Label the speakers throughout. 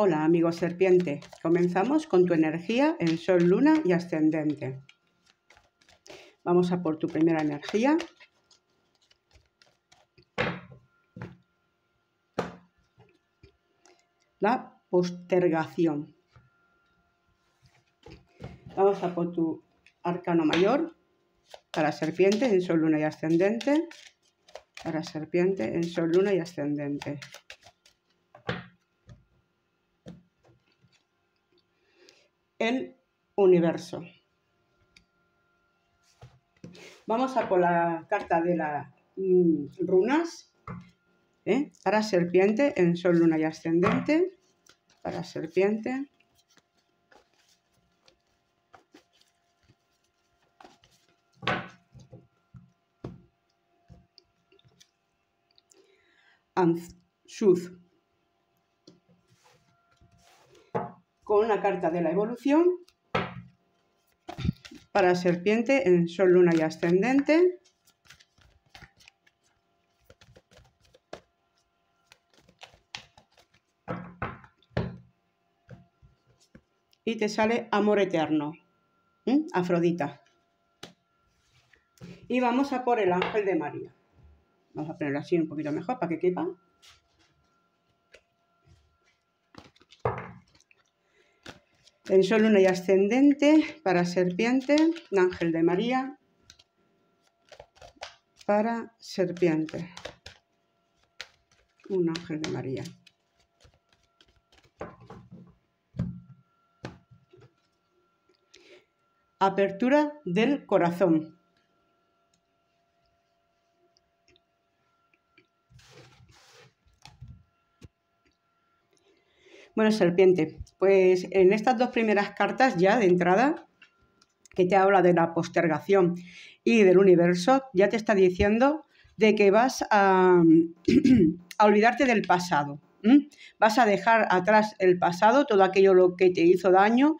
Speaker 1: Hola amigo serpiente, comenzamos con tu energía en Sol, Luna y Ascendente. Vamos a por tu primera energía. La postergación. Vamos a por tu arcano mayor para serpiente en Sol, Luna y Ascendente. Para serpiente en Sol, Luna y Ascendente. el universo. Vamos a por la carta de las mm, runas. ¿eh? Para serpiente en sol, luna y ascendente. Para serpiente. una carta de la evolución para serpiente en sol, luna y ascendente. Y te sale amor eterno, Afrodita. Y vamos a por el ángel de María. Vamos a ponerlo así un poquito mejor para que quepa. en Sol, Luna y Ascendente para Serpiente, un Ángel de María para Serpiente. Un Ángel de María. Apertura del corazón. Bueno, serpiente, pues en estas dos primeras cartas ya de entrada, que te habla de la postergación y del universo, ya te está diciendo de que vas a, olvidarte del pasado. Vas a dejar atrás el pasado, todo aquello lo que te hizo daño,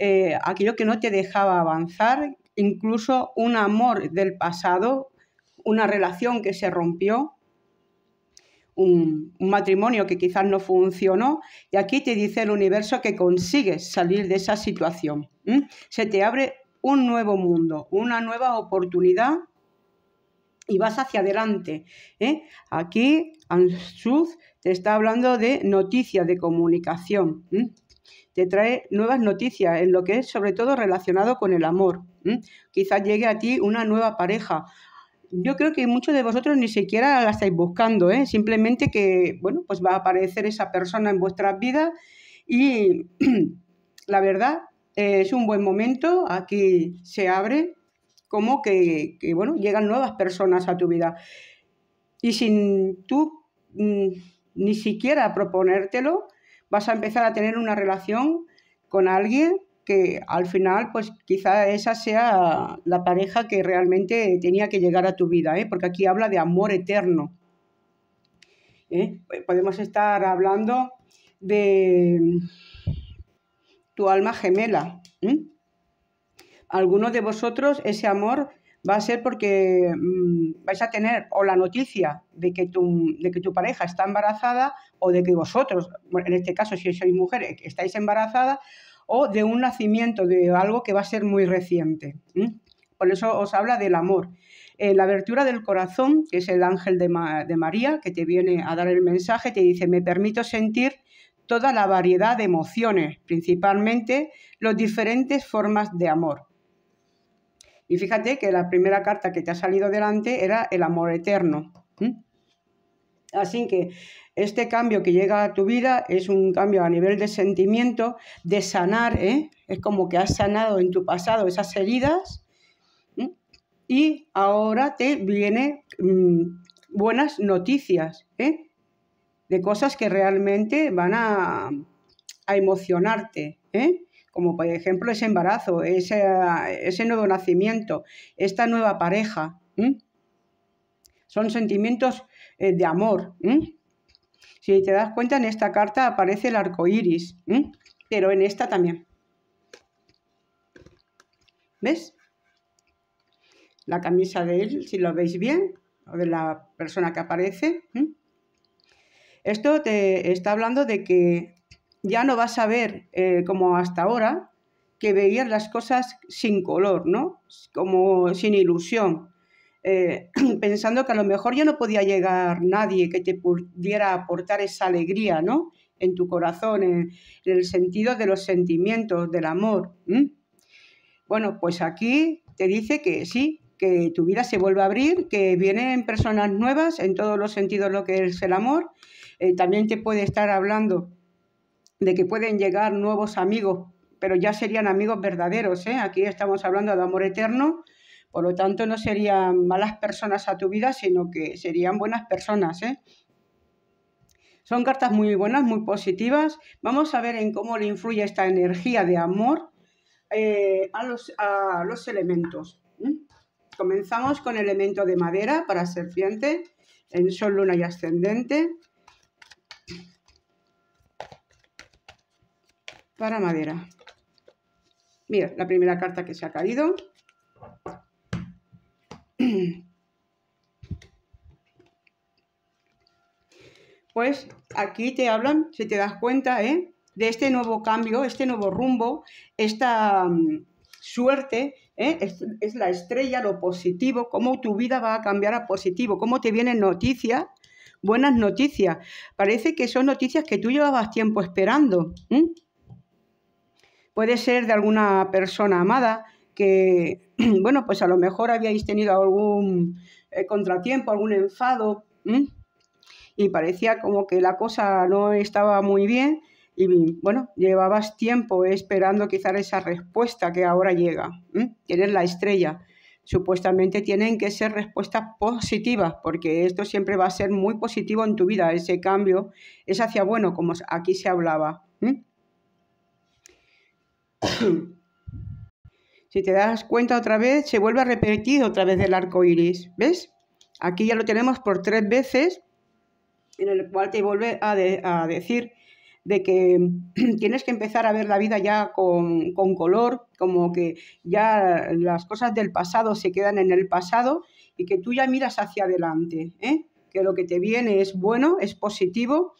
Speaker 1: eh, aquello que no te dejaba avanzar, incluso un amor del pasado, una relación que se rompió, un, matrimonio que quizás no funcionó y aquí te dice el universo que consigues salir de esa situación. Se te abre un nuevo mundo, una nueva oportunidad y vas hacia adelante. ¿eh? Aquí Ansuz te está hablando de noticias, de comunicación. Te trae nuevas noticias en lo que es sobre todo relacionado con el amor. Quizás llegue a ti una nueva pareja, yo creo que muchos de vosotros ni siquiera la estáis buscando, ¿eh? simplemente que, bueno, pues va a aparecer esa persona en vuestras vidas y la verdad eh, es un buen momento, aquí se abre como que, bueno, llegan nuevas personas a tu vida. Y sin tú mm, ni siquiera proponértelo, vas a empezar a tener una relación con alguien que al final, pues quizá esa sea la pareja que realmente tenía que llegar a tu vida, ¿eh? porque aquí habla de amor eterno. ¿eh? Pues, podemos estar hablando de tu alma gemela. alguno Algunos de vosotros ese amor va a ser porque mm, vais a tener o la noticia de que, tu, de que tu pareja está embarazada o de que vosotros, en este caso si sois mujeres, estáis embarazadas o de un nacimiento, de algo que va a ser muy reciente. Por eso os habla del amor. Eh, la abertura del corazón, que es el ángel de, María, que te viene a dar el mensaje, te dice, me permito sentir toda la variedad de emociones, principalmente las diferentes formas de amor. Y fíjate que la primera carta que te ha salido delante era el amor eterno. Así que este cambio que llega a tu vida es un cambio a nivel de sentimiento, de sanar, ¿eh? es como que has sanado en tu pasado esas heridas y ahora te vienen mm, buenas noticias ¿eh? de cosas que realmente van a, emocionarte. ¿eh? Como por ejemplo ese embarazo, ese, ese nuevo nacimiento, esta nueva pareja. Son sentimientos eh, de amor. ¿eh? Si te das cuenta, en esta carta aparece el arco iris, pero en esta también. ¿Ves? La camisa de él, si lo veis bien, o de la persona que aparece. Esto te está hablando de que ya no vas a ver, eh, como hasta ahora, que veías las cosas sin color, ¿no? Como sin ilusión. Eh, pensando que a lo mejor ya no podía llegar nadie que te pudiera aportar esa alegría, ¿no? En tu corazón, en, el sentido de los sentimientos, del amor. Bueno, pues aquí te dice que sí, que tu vida se vuelve a abrir, que vienen personas nuevas en todos los sentidos lo que es el amor. Eh, también te puede estar hablando de que pueden llegar nuevos amigos, pero ya serían amigos verdaderos. ¿eh? Aquí estamos hablando de amor eterno por lo tanto, no serían malas personas a tu vida, sino que serían buenas personas. ¿eh? Son cartas muy buenas, muy positivas. Vamos a ver en cómo le influye esta energía de amor eh, a, los, elementos. Comenzamos con elemento de madera para serpiente, en sol, luna y ascendente. Para madera. Mira, la primera carta que se ha caído. Pues aquí te hablan, si te das cuenta, ¿eh? de este nuevo cambio, este nuevo rumbo, esta mm, suerte, ¿eh? es, la estrella, lo positivo, cómo tu vida va a cambiar a positivo, cómo te vienen noticias, buenas noticias. Parece que son noticias que tú llevabas tiempo esperando. Puede ser de alguna persona amada, que, bueno, pues a lo mejor habíais tenido algún eh, contratiempo, algún enfado, y parecía como que la cosa no estaba muy bien, y bueno, llevabas tiempo esperando quizás esa respuesta que ahora llega. Tienes la estrella. Supuestamente tienen que ser respuestas positivas, porque esto siempre va a ser muy positivo en tu vida. Ese cambio es hacia bueno, como aquí se hablaba. Si te das cuenta otra vez, se vuelve a repetir otra vez el arco iris. ¿Ves? Aquí ya lo tenemos por tres veces, en el cual te vuelve a, decir de que tienes que empezar a ver la vida ya con, color, como que ya las cosas del pasado se quedan en el pasado y que tú ya miras hacia adelante, ¿eh? que lo que te viene es bueno, es positivo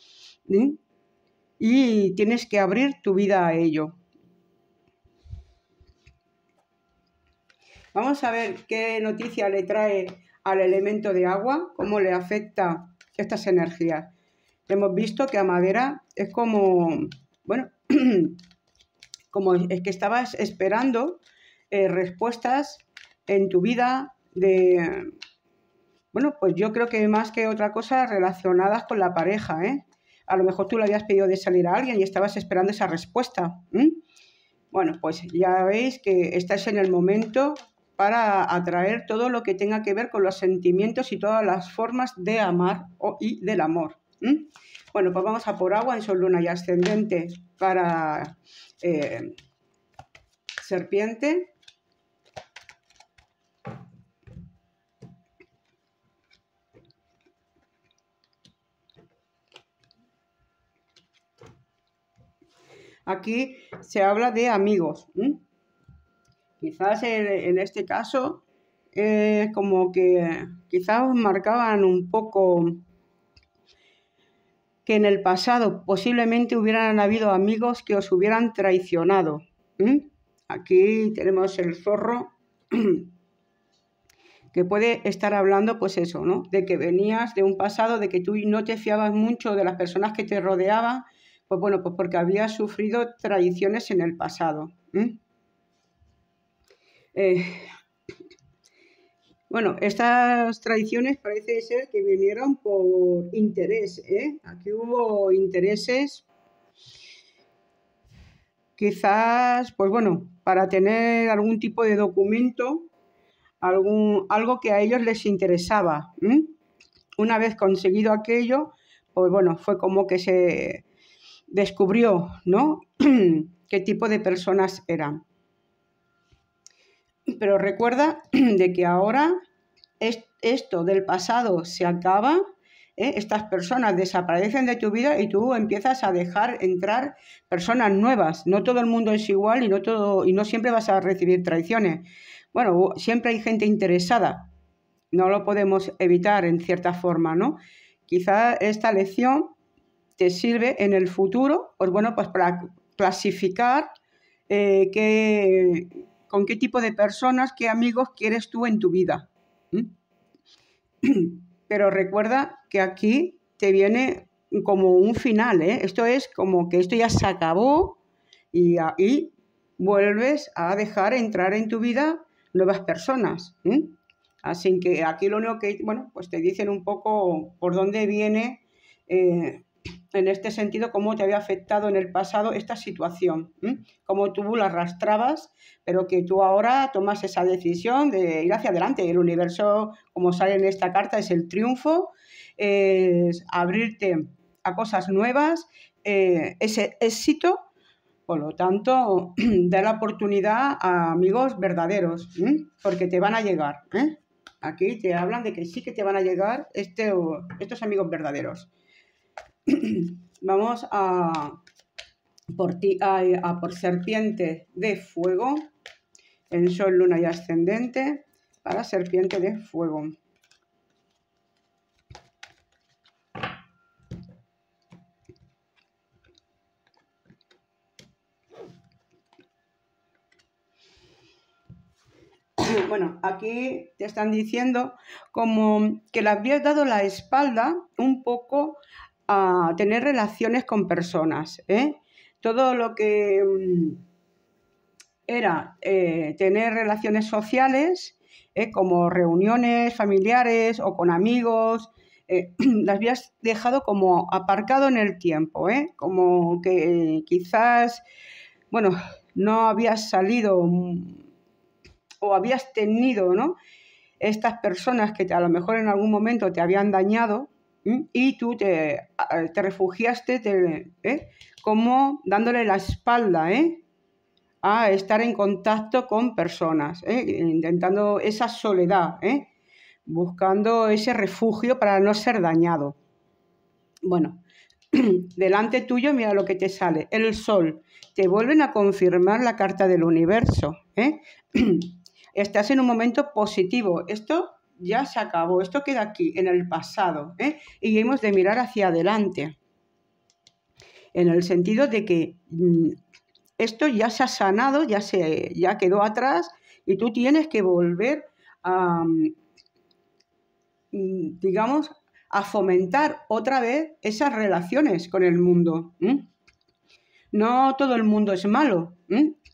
Speaker 1: ¿eh? y tienes que abrir tu vida a ello. Vamos a ver qué noticia le trae al elemento de agua, cómo le afecta estas energías. Hemos visto que a madera es como, bueno, como es que estabas esperando eh, respuestas en tu vida de, bueno, pues yo creo que más que otra cosa relacionadas con la pareja, ¿eh? A lo mejor tú le habías pedido de salir a alguien y estabas esperando esa respuesta. Bueno, pues ya veis que estás en el momento para atraer todo lo que tenga que ver con los sentimientos y todas las formas de amar y del amor. Bueno, pues vamos a por agua en sol, luna y ascendente para eh, serpiente. Aquí se habla de amigos. Quizás en este caso eh, como que quizás marcaban un poco que en el pasado posiblemente hubieran habido amigos que os hubieran traicionado. Aquí tenemos el zorro que puede estar hablando pues eso, ¿no? De que venías de un pasado, de que tú no te fiabas mucho de las personas que te rodeaban, pues bueno, pues porque habías sufrido traiciones en el pasado. Eh, bueno, estas tradiciones parece ser que vinieron por interés. ¿eh? Aquí hubo intereses, quizás, pues bueno, para tener algún tipo de documento, algún, algo que a ellos les interesaba. Una vez conseguido aquello, pues bueno, fue como que se descubrió, ¿no? qué tipo de personas eran. Pero recuerda de que ahora esto del pasado se acaba, ¿eh? estas personas desaparecen de tu vida y tú empiezas a dejar entrar personas nuevas. No todo el mundo es igual y no, todo, y no siempre vas a recibir traiciones. Bueno, siempre hay gente interesada. No lo podemos evitar en cierta forma, ¿no? Quizá esta lección te sirve en el futuro, pues bueno, pues para clasificar eh, qué, con qué tipo de personas, qué amigos quieres tú en tu vida. ¿Mm? Pero recuerda que aquí te viene como un final, ¿eh? Esto es como que esto ya se acabó y ahí vuelves a dejar entrar en tu vida nuevas personas. Así que aquí lo único que, bueno, pues te dicen un poco por dónde viene eh, en este sentido cómo te había afectado en el pasado esta situación, cómo tú la arrastrabas, pero que tú ahora tomas esa decisión de ir hacia adelante. El universo, como sale en esta carta, es el triunfo, es abrirte a cosas nuevas, eh, ese éxito. Por lo tanto, da la oportunidad a amigos verdaderos, porque te van a llegar. ¿eh? Aquí te hablan de que sí que te van a llegar este estos amigos verdaderos. Vamos a por, ti, a, por serpiente de fuego en sol, luna y ascendente para serpiente de fuego. bueno, aquí te están diciendo como que le habías dado la espalda un poco a tener relaciones con personas. ¿eh? Todo lo que mm, era eh, tener relaciones sociales, ¿eh? como reuniones familiares o con amigos, las habías dejado como aparcado en el tiempo, como que quizás, bueno, no habías salido mm, o habías tenido, Estas personas que a lo mejor en algún momento te habían dañado, y tú te, refugiaste ¿eh? como dándole la espalda ¿eh? a estar en contacto con personas, ¿eh? intentando esa soledad, buscando ese refugio para no ser dañado. Bueno, delante tuyo mira lo que te sale, el sol. Te vuelven a confirmar la carta del universo. Estás en un momento positivo. Esto ya se acabó, esto queda aquí, en el pasado, ¿eh? y hemos de mirar hacia adelante, en el sentido de que mm, esto ya se ha sanado, ya, se, ya quedó atrás, y tú tienes que volver a, mm, digamos, a fomentar otra vez esas relaciones con el mundo. No todo el mundo es malo,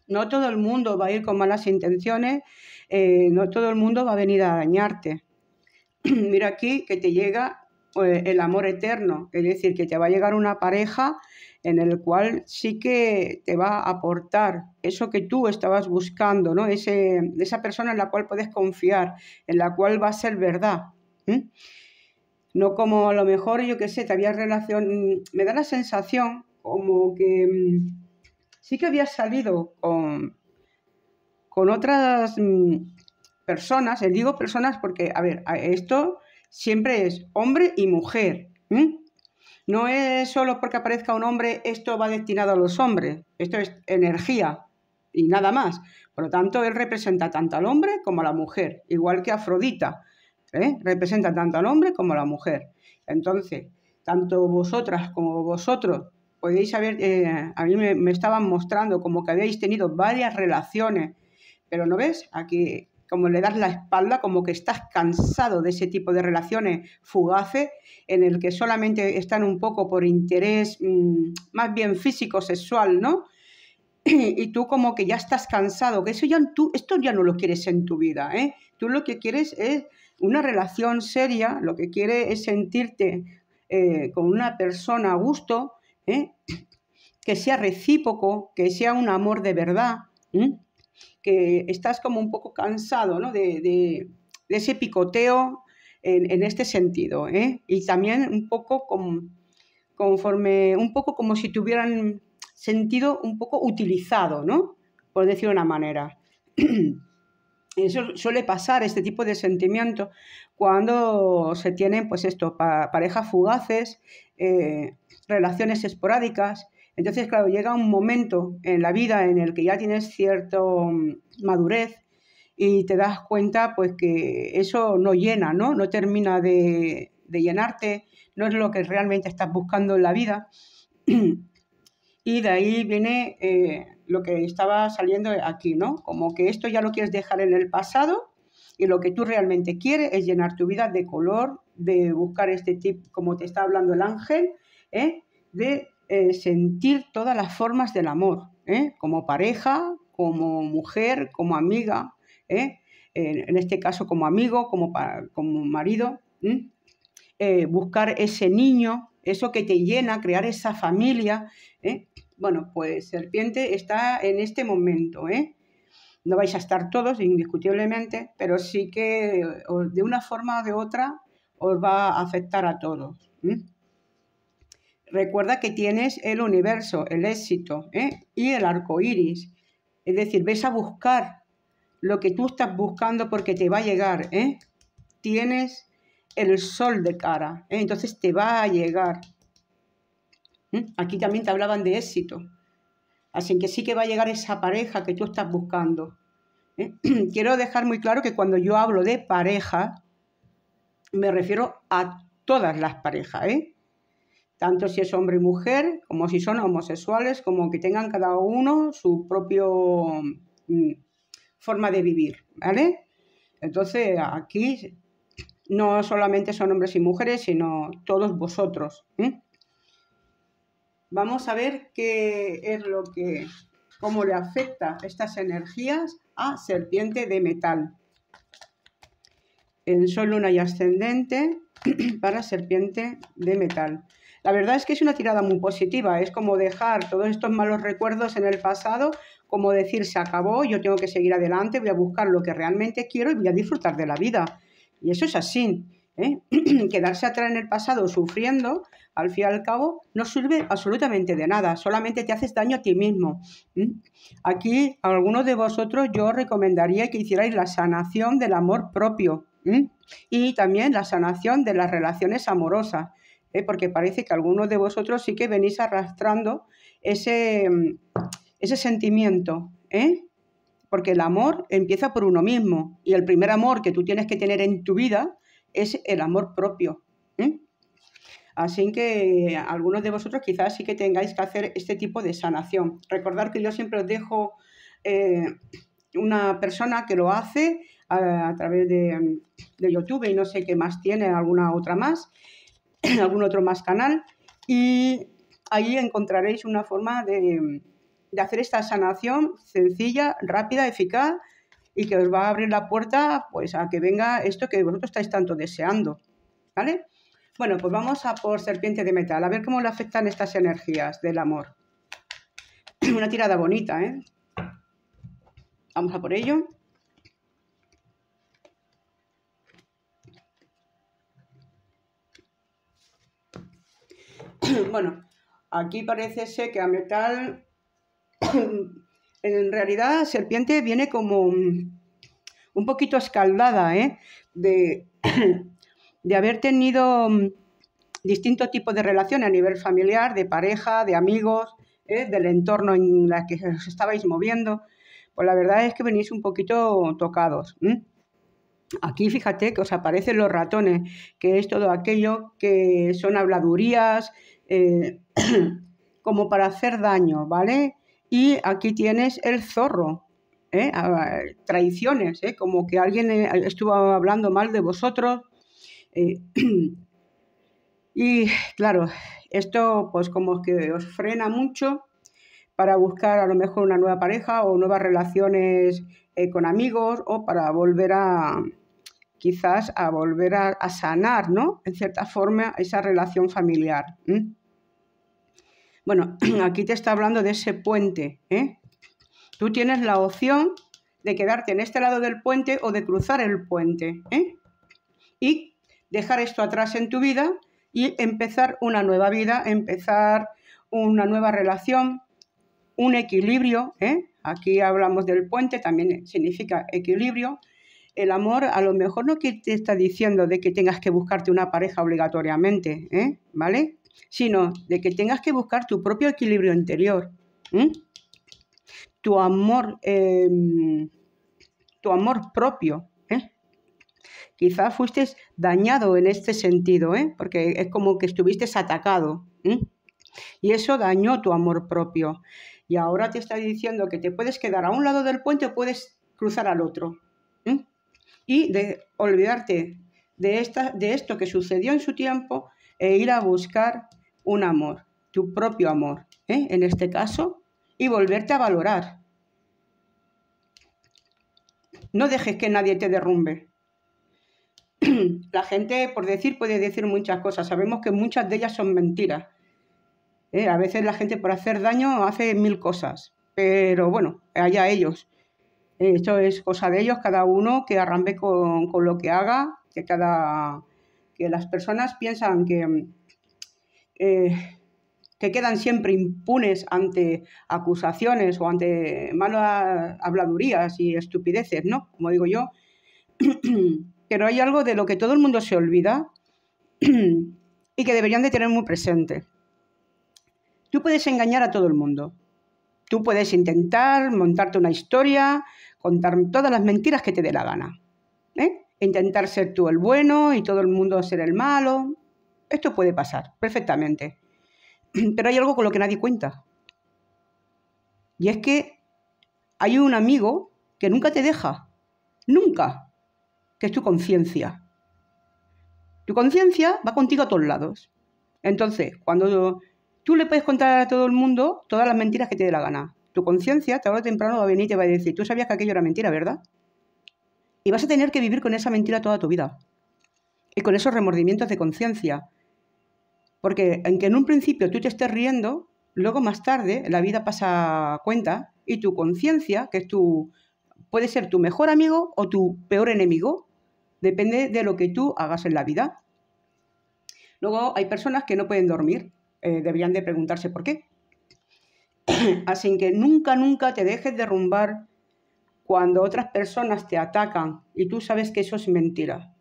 Speaker 1: no todo el mundo va a ir con malas intenciones, eh, no todo el mundo va a venir a dañarte. Mira aquí que te llega eh, el amor eterno, es decir, que te va a llegar una pareja en el cual sí que te va a aportar eso que tú estabas buscando, ¿no? esa persona en la cual puedes confiar, en la cual va a ser verdad. No como a lo mejor, yo qué sé, te había relación, me da la sensación como que mm, sí que había salido con, otras mm, personas, el eh, digo personas porque, a ver, esto siempre es hombre y mujer. No es solo porque aparezca un hombre, esto va destinado a los hombres, esto es energía y nada más. Por lo tanto, él representa tanto al hombre como a la mujer, igual que Afrodita, ¿eh? representa tanto al hombre como a la mujer. Entonces, tanto vosotras como vosotros Podéis haber, eh, a mí me, estaban mostrando como que habéis tenido varias relaciones, pero ¿no ves? Aquí como le das la espalda, como que estás cansado de ese tipo de relaciones fugaces en el que solamente están un poco por interés mm, más bien físico-sexual, ¿no? y tú como que ya estás cansado, que eso ya tú, esto ya no lo quieres en tu vida, ¿eh? Tú lo que quieres es una relación seria, lo que quieres es sentirte eh, con una persona a gusto, ¿eh? que sea recíproco, que sea un amor de verdad, que estás como un poco cansado de, ese picoteo en, este sentido. ¿eh? Y también un poco conforme, un poco como si te hubieran sentido un poco utilizado, ¿no? Por decir una manera. Eso suele pasar, este tipo de sentimiento, cuando se tienen, pues esto, parejas fugaces, eh, relaciones esporádicas. Entonces, claro, llega un momento en la vida en el que ya tienes cierta mm, madurez y te das cuenta, pues, que eso no llena, ¿no? No termina de, llenarte, no es lo que realmente estás buscando en la vida. y de ahí viene... Eh, lo que estaba saliendo aquí, ¿no? Como que esto ya lo quieres dejar en el pasado y lo que tú realmente quieres es llenar tu vida de color, de buscar este tip, como te está hablando el ángel, ¿eh? de eh, sentir todas las formas del amor, ¿eh? como pareja, como mujer, como amiga, ¿eh? en, en, este caso como amigo, como, como marido, buscar ese niño, eso que te llena, crear esa familia, ¿eh? Bueno, pues Serpiente está en este momento, ¿eh? No vais a estar todos, indiscutiblemente, pero sí que de una forma o de otra os va a afectar a todos. ¿eh? Recuerda que tienes el universo, el éxito ¿eh? y el arco iris. Es decir, ves a buscar lo que tú estás buscando porque te va a llegar. ¿eh? Tienes el sol de cara, ¿eh? entonces te va a llegar. Aquí también te hablaban de éxito. Así que sí que va a llegar esa pareja que tú estás buscando. ¿eh? Quiero dejar muy claro que cuando yo hablo de pareja, me refiero a todas las parejas, ¿eh? tanto si es hombre y mujer, como si son homosexuales, como que tengan cada uno su propio mm, forma de vivir, ¿vale? Entonces aquí no solamente son hombres y mujeres, sino todos vosotros. Vamos a ver qué es lo que, cómo le afecta estas energías a serpiente de metal. En sol, luna y ascendente para serpiente de metal. La verdad es que es una tirada muy positiva, es como dejar todos estos malos recuerdos en el pasado, como decir se acabó, yo tengo que seguir adelante, voy a buscar lo que realmente quiero y voy a disfrutar de la vida. Y eso es así. ¿eh? Quedarse atrás en el pasado sufriendo, al fin y al cabo, no sirve absolutamente de nada, solamente te haces daño a ti mismo. Aquí, a algunos de vosotros, yo recomendaría que hicierais la sanación del amor propio y también la sanación de las relaciones amorosas, ¿eh? porque parece que algunos de vosotros sí que venís arrastrando ese, mm, ese sentimiento. ¿eh? porque el amor empieza por uno mismo y el primer amor que tú tienes que tener en tu vida es el amor propio. ¿eh? Así que eh, algunos de vosotros quizás sí que tengáis que hacer este tipo de sanación. Recordar que yo siempre os dejo eh, una persona que lo hace a, través de, YouTube y no sé qué más tiene, alguna otra más, algún otro más canal. Y ahí encontraréis una forma de, de hacer esta sanación sencilla, rápida, eficaz y que os va a abrir la puerta pues a que venga esto que vosotros estáis tanto deseando, ¿vale? Bueno, pues vamos a por serpiente de metal, a ver cómo le afectan estas energías del amor. Una tirada bonita, ¿eh? Vamos a por ello. Bueno, aquí parece ser que a metal En realidad, serpiente viene como un poquito escaldada, ¿eh? De, de haber tenido mm, distinto tipo de relaciones a nivel familiar, de pareja, de amigos, ¿eh? del entorno en el que os estabais moviendo, pues la verdad es que venís un poquito tocados. Aquí fíjate que os aparecen los ratones, que es todo aquello que son habladurías, eh, como para hacer daño, ¿vale? Y aquí tienes el zorro, ¿eh? ah, traiciones, ¿eh? como que alguien eh, estuvo hablando mal de vosotros. y claro, esto pues como que os frena mucho para buscar a lo mejor una nueva pareja o nuevas relaciones con amigos o para volver a quizás a volver a, sanar, ¿no? En cierta forma, esa relación familiar. Bueno, aquí te está hablando de ese puente. ¿eh? Tú tienes la opción de quedarte en este lado del puente o de cruzar el puente. ¿eh? Y dejar esto atrás en tu vida y empezar una nueva vida, empezar una nueva relación, un equilibrio. ¿eh? Aquí hablamos del puente, también significa equilibrio. El amor a lo mejor no te está diciendo de que tengas que buscarte una pareja obligatoriamente, ¿eh? ¿vale? sino de que tengas que buscar tu propio equilibrio interior, tu amor, em, tu amor propio. ¿eh? Quizás fuiste dañado en este sentido, ¿eh? porque es como que estuviste atacado. Y eso dañó tu amor propio. Y ahora te está diciendo que te puedes quedar a un lado del puente o puedes cruzar al otro. Y de olvidarte de, de esto que sucedió en su tiempo e ir a buscar un amor, tu propio amor, ¿eh? en este caso, y volverte a valorar. No dejes que nadie te derrumbe. La gente, por decir, puede decir muchas cosas. Sabemos que muchas de ellas son mentiras. ¿eh? A veces la gente por hacer daño hace mil cosas. Pero bueno, allá ellos. Esto es cosa de ellos, cada uno que arrambe con, con lo que haga, que cada que las personas piensan mm, que, que quedan siempre impunes ante acusaciones o ante malas habladurías y estupideces, ¿no? Como digo yo. Pero hay algo de lo que todo el mundo se olvida y que deberían de tener muy presente. Tú puedes engañar a todo el mundo. Tú puedes intentar montarte una historia, contar todas las mentiras que te dé la gana. ¿eh? intentar ser tú el bueno y todo el mundo ser el malo. Esto puede pasar perfectamente. Pero hay algo con lo que nadie cuenta. Y es que hay un amigo que nunca te deja. Nunca. Que es tu conciencia. Tu conciencia va contigo a todos lados. Entonces, cuando tú le puedes contar a todo el mundo todas las mentiras que te dé la gana, tu conciencia tarde o temprano va a venir y te va a decir, tú sabías que aquello era mentira, ¿verdad? Y vas a tener que vivir con esa mentira toda tu vida. Y con esos remordimientos de conciencia. Porque en que en un principio tú te estés riendo, luego más tarde la vida pasa cuenta y tu conciencia, que es puede ser tu mejor amigo o tu peor enemigo, depende de lo que tú hagas en la vida. Luego hay personas que no pueden dormir, eh, deberían de preguntarse por qué. Así que nunca, nunca te dejes derrumbar cuando otras personas te atacan y tú sabes que eso es mentira.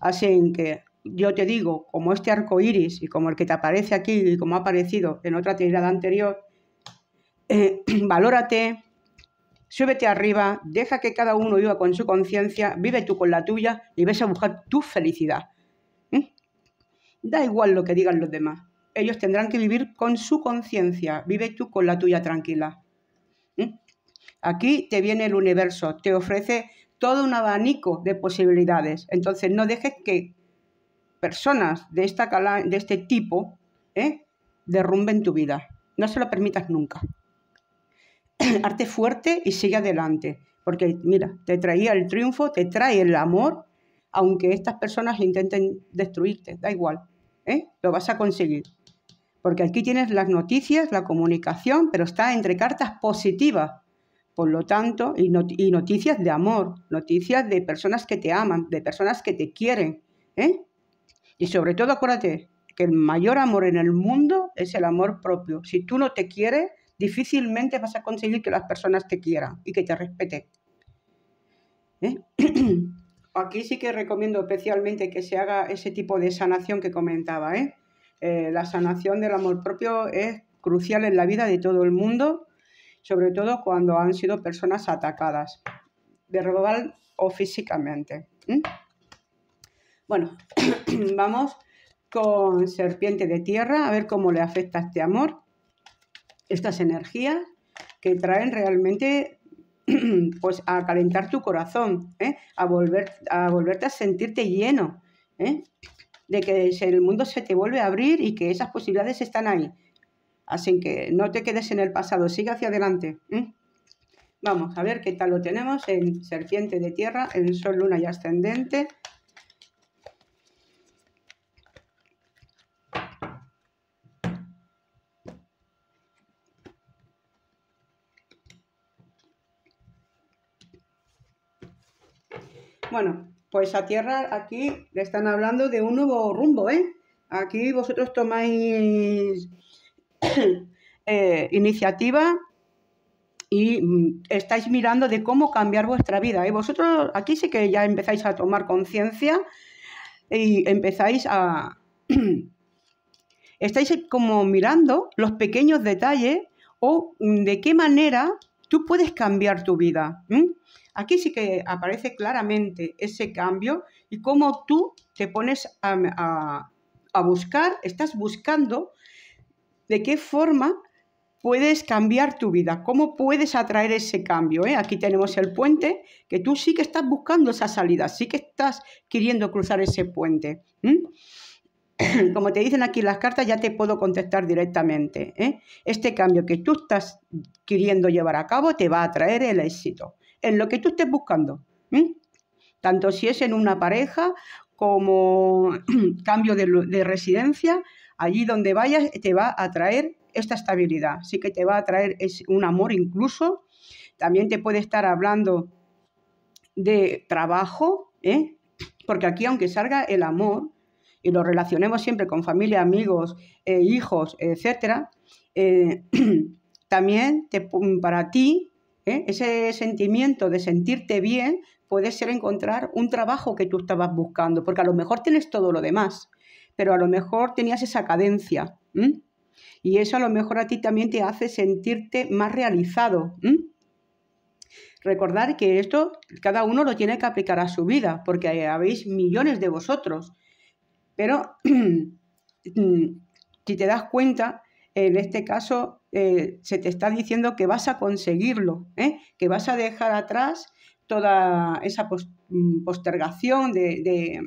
Speaker 1: Así que yo te digo, como este arco iris y como el que te aparece aquí y como ha aparecido en otra tirada anterior, eh, valórate, súbete arriba, deja que cada uno viva con su conciencia, vive tú con la tuya y ves a buscar tu felicidad. Da igual lo que digan los demás. Ellos tendrán que vivir con su conciencia. Vive tú con la tuya tranquila. Aquí te viene el universo, te ofrece todo un abanico de posibilidades. Entonces, no dejes que personas de, esta de este tipo ¿eh? derrumben tu vida. No se lo permitas nunca. Arte fuerte y sigue adelante. Porque, mira, te traía el triunfo, te trae el amor, aunque estas personas intenten destruirte, da igual. ¿eh? Lo vas a conseguir. Porque aquí tienes las noticias, la comunicación, pero está entre cartas positivas por lo tanto, y, noticias de amor, noticias de personas que te aman, de personas que te quieren. ¿eh? Y sobre todo, acuérdate que el mayor amor en el mundo es el amor propio. Si tú no te quieres, difícilmente vas a conseguir que las personas te quieran y que te respeten. ¿eh? Aquí sí que recomiendo especialmente que se haga ese tipo de sanación que comentaba. Eh, eh la sanación del amor propio es crucial en la vida de todo el mundo sobre todo cuando han sido personas atacadas, de verbal o físicamente. Bueno, vamos con serpiente de tierra, a ver cómo le afecta este amor, estas energías que traen realmente pues a calentar tu corazón, ¿eh? a, volver, a volverte a sentirte lleno, ¿eh? de que el mundo se te vuelve a abrir y que esas posibilidades están ahí, Así que no te quedes en el pasado, sigue hacia adelante. ¿eh? Vamos a ver qué tal lo tenemos en serpiente de tierra, en sol, luna y ascendente. Bueno, pues a tierra aquí le están hablando de un nuevo rumbo, ¿eh? Aquí vosotros tomáis Eh, iniciativa y mm, estáis mirando de cómo cambiar vuestra vida. Y ¿eh? vosotros aquí sí que ya empezáis a tomar conciencia y empezáis a... estáis como mirando los pequeños detalles o mm, de qué manera tú puedes cambiar tu vida. Aquí sí que aparece claramente ese cambio y cómo tú te pones a buscar, estás buscando de qué forma puedes cambiar tu vida, cómo puedes atraer ese cambio. Eh? Aquí tenemos el puente, que tú sí que estás buscando esa salida, sí que estás queriendo cruzar ese puente. Como te dicen aquí las cartas, ya te puedo contestar directamente. ¿eh? Este cambio que tú estás queriendo llevar a cabo te va a traer el éxito, en lo que tú estés buscando. Tanto si es en una pareja como cambio de residencia, Allí donde vayas te va a traer esta estabilidad, sí que te va a traer es un amor incluso. También te puede estar hablando de trabajo, ¿eh? porque aquí aunque salga el amor y lo relacionemos siempre con familia, amigos, eh, hijos, etcétera, eh, también te, para ti ese sentimiento de sentirte bien puede ser encontrar un trabajo que tú estabas buscando, porque a lo mejor tienes todo lo demás, pero a lo mejor tenías esa cadencia. Y eso a lo mejor a ti también te hace sentirte más realizado. Recordar que esto cada uno lo tiene que aplicar a su vida, porque habéis millones de vosotros. Pero si te das cuenta, en este caso eh, se te está diciendo que vas a conseguirlo, ¿eh? que vas a dejar atrás toda esa mm, postergación de,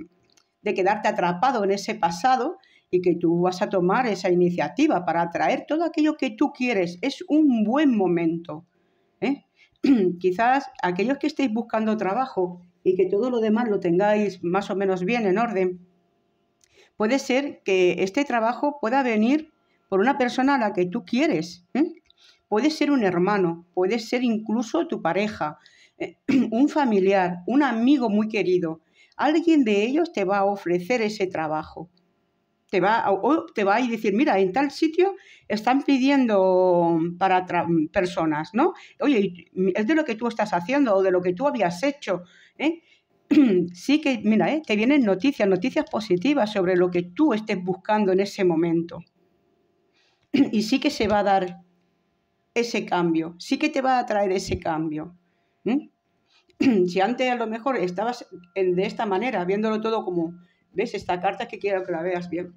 Speaker 1: de quedarte atrapado en ese pasado y que tú vas a tomar esa iniciativa para atraer todo aquello que tú quieres. Es un buen momento. ¿eh? Quizás aquellos que estéis buscando trabajo y que todo lo demás lo tengáis más o menos bien en orden, puede ser que este trabajo pueda venir por una persona a la que tú quieres. ¿eh? Puede ser un hermano, puede ser incluso tu pareja, eh, un familiar, un amigo muy querido alguien de ellos te va a ofrecer ese trabajo. Te va, a, te va a decir, mira, en tal sitio están pidiendo para personas, ¿no? Oye, es de lo que tú estás haciendo o de lo que tú habías hecho, ¿eh? Sí que, mira, ¿eh? te vienen noticias, noticias positivas sobre lo que tú estés buscando en ese momento. Y sí que se va a dar ese cambio, sí que te va a traer ese cambio. si antes a lo mejor estabas de esta manera, viéndolo todo como, ¿ves esta carta que quiero que la veas bien?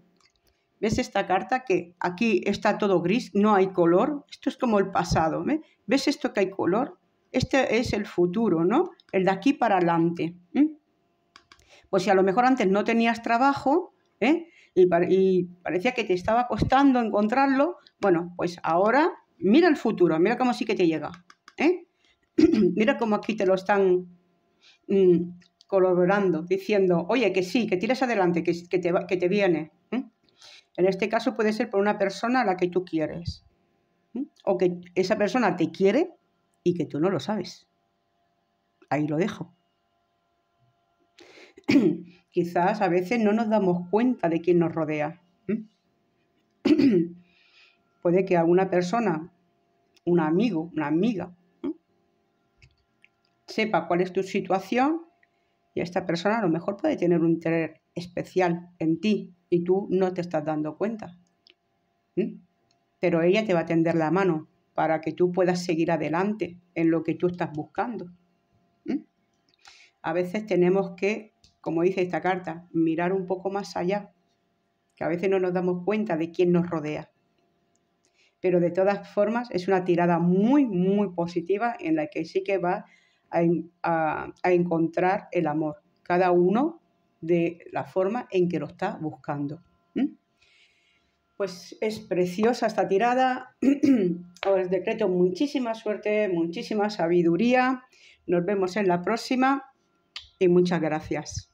Speaker 1: ¿Ves esta carta que aquí está todo gris, no hay color? Esto es como el pasado, ¿ves? ¿Ves esto que hay color? Este es el futuro, ¿no? El de aquí para adelante. Pues si a lo mejor antes no tenías trabajo, ¿eh? y, y parecía que te estaba costando encontrarlo, bueno, pues ahora mira el futuro, mira cómo sí que te llega. mira cómo aquí te lo están mm, colorando, diciendo, oye, que sí, que tires adelante, que, te, viene. En este caso puede ser por una persona a la que tú quieres. O que esa persona te quiere y que tú no lo sabes. Ahí lo dejo. Quizás a veces no nos damos cuenta de quién nos rodea. Puede que alguna persona, un amigo, una amiga, sepa cuál es tu situación y esta persona a lo mejor puede tener un interés especial en ti y tú no te estás dando cuenta. Pero ella te va a tender la mano para que tú puedas seguir adelante en lo que tú estás buscando. A veces tenemos que, como dice esta carta, mirar un poco más allá, que a veces no nos damos cuenta de quién nos rodea. Pero de todas formas es una tirada muy, muy positiva en la que sí que va a, encontrar el amor, cada uno de la forma en que lo está buscando. Pues es preciosa esta tirada. Os decreto muchísima suerte, muchísima sabiduría. Nos vemos en la próxima y muchas gracias.